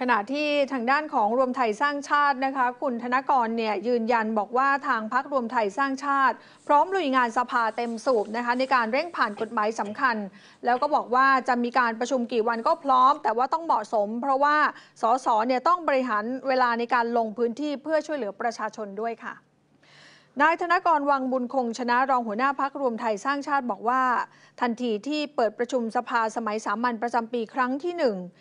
ขณะที่ทางด้านของรวมไทยสร้างชาตินะคะคุณธนกรเนี่ยยืนยันบอกว่าทางพักรวมไทยสร้างชาติ พร้อมลุยงานสภาเต็มสูบนะคะในการเร่งผ่านกฎหมายสำคัญ แล้วก็บอกว่าจะมีการประชุมกี่วันก็พร้อมแต่ว่าต้องเหมาะสม เพราะว่าสสเนี่ยต้องบริหารเวลาในการลงพื้นที่เพื่อช่วยเหลือประชาชนด้วยค่ะนายธนกรวังบุญคง ชนะรองหัวหน้าพักรวมไทยสร้างชาติบอกว่า ทันทีที่เปิดประชุมสภาสมัยสามัญประจำปีครั้งที่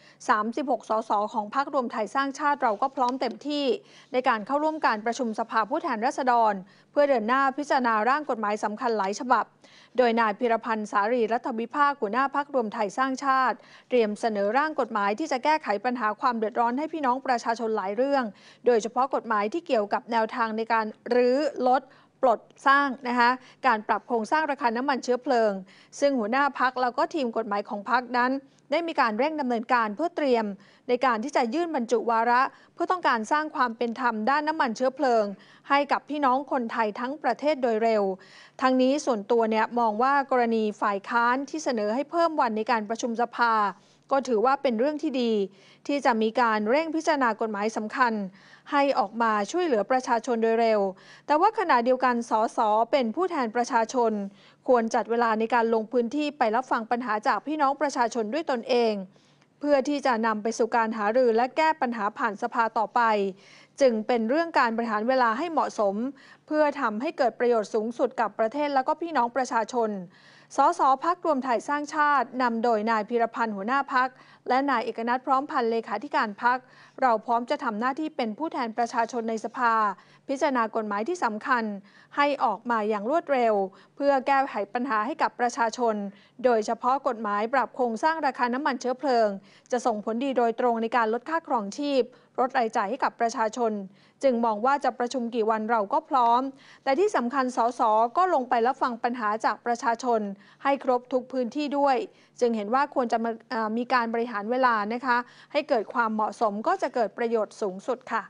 1 36 สสของพักรวมไทยสร้างชาติเราก็พร้อมเต็มที่ในการเข้าร่วมการประชุมสภาผู้แทนราษฎร เพื่อเดินหน้าพิจารณาร่างกฎหมายสำคัญหลายฉบับ โดยนายพิรพันธ์สารีรัฐวิภาคหัวหน้าพักรวมไทยสร้างชาติ เตรียมเสนอร่างกฎหมาย ที่จะแก้ไขปัญหาความเดือดร้อนให้พี่น้องประชาชนหลายเรื่อง โดยเฉพาะกฎหมายที่เกี่ยวกับแนวทางในการรื้อลดลดสร้างนะคะการปรับโครงสร้างราคาน้ำมันเชื้อเพลิง ซึ่งหัวหน้าพักแล้วก็ทีมกฎหมายของพักนั้น ได้มีการเร่งดำเนินการเพื่อเตรียม ในการที่จะยื่นบรรจุวาระเพื่อต้องการสร้างความเป็นธรรมด้านน้ำมันเชื้อเพลิง ให้กับพี่น้องคนไทยทั้งประเทศโดยเร็ว ทั้งนี้ส่วนตัวเนี่ยมองว่ากรณีฝ่ายค้านที่เสนอให้เพิ่มวันในการประชุมสภาก็ถือว่าเป็นเรื่องที่ดีที่จะมีการเร่งพิจารณากฎหมายสำคัญ ให้ออกมาช่วยเหลือประชาชนโดยเร็ว แต่ว่าขณะเดียวกัน สสเป็นผู้แทนประชาชน ควรจัดเวลาในการลงพื้นที่ไปรับฟังปัญหาจากพี่น้องประชาชนด้วยตนเอง เพื่อที่จะนำไปสู่การหารือและแก้ปัญหาผ่านสภาต่อไป จึงเป็นเรื่องการบริหารเวลาให้เหมาะสม เพื่อทำให้เกิดประโยชน์สูงสุดกับประเทศและก็พี่น้องประชาชนสสพักรวมไทยสร้างชาติ นำ โดยนายพิรพันธ์หัวหน้าพักและนายเอกนัทพร้อมพันธ์เลขาธิการพัก เราพร้อมจะทำหน้าที่เป็นผู้แทนประชาชนในสภา พิจารณากฎหมายที่สำคัญ ให้ออกมาอย่างรวดเร็ว เพื่อแก้ไขปัญหาให้กับประชาชน โดยเฉพาะกฎหมายปรับโครงสร้างราคาน้ำมันเชื้อเพลิง จะส่งผลดีโดยตรงในการลดค่าครองชีพลดรายจ่ายให้กับประชาชน จึงมองว่าจะประชุมกี่วันเราก็พร้อมแต่ที่สำคัญสสก็ลงไปรับฟังปัญหาจากประชาชน ให้ครบทุกพื้นที่ด้วย จึงเห็นว่าควรจะมีการบริหารหารเวลานะคะ ให้เกิดความเหมาะสมก็จะเกิดประโยชน์สูงสุดค่ะ